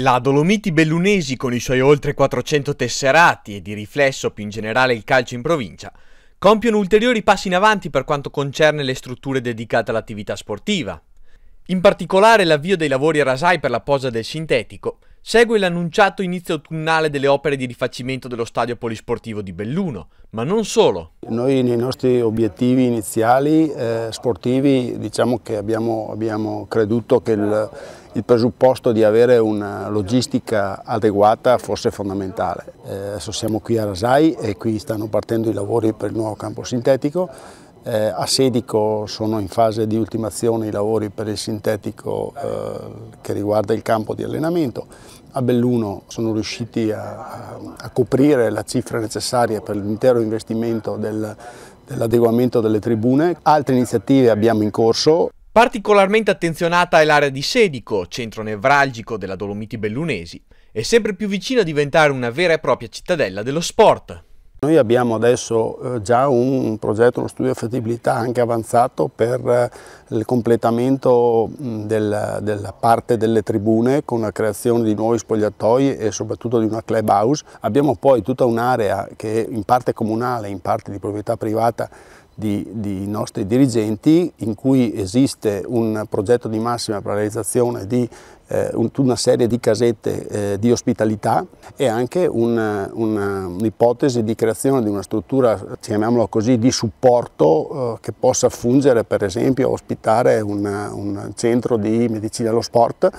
La Dolomiti Bellunesi con i suoi oltre 400 tesserati e di riflesso più in generale il calcio in provincia compiono ulteriori passi in avanti per quanto concerne le strutture dedicate all'attività sportiva. In particolare l'avvio dei lavori a rasai per la posa del sintetico segue l'annunciato inizio autunnale delle opere di rifacimento dello stadio polisportivo di Belluno, ma non solo. Noi nei nostri obiettivi iniziali eh, sportivi diciamo che abbiamo, abbiamo creduto che il il presupposto di avere una logistica adeguata fosse fondamentale. Eh, adesso siamo qui a Rasai e qui stanno partendo i lavori per il nuovo campo sintetico, eh, a Sedico sono in fase di ultimazione i lavori per il sintetico eh, che riguarda il campo di allenamento, a Belluno sono riusciti a, a coprire la cifra necessaria per l'intero investimento del dell'adeguamento delle tribune. Altre iniziative abbiamo in corso, Particolarmente attenzionata è l'area di Sedico, centro nevralgico della Dolomiti Bellunesi, e sempre più vicina a diventare una vera e propria cittadella dello sport. Noi abbiamo adesso eh, già un progetto, uno studio di fattibilità anche avanzato per eh, il completamento del, della parte delle tribune con la creazione di nuovi spogliatoi e soprattutto di una clubhouse. Abbiamo poi tutta un'area che in parte comunale, in parte di proprietà privata di, di, nostri dirigenti in cui esiste un progetto di massima per la realizzazione di eh, una serie di casette eh, di ospitalità e anche eh, eh, un'ipotesi di creazione di una struttura, chiamiamola così, di supporto eh, che possa fungere per esempio a ospitare un, un centro di medicina allo sport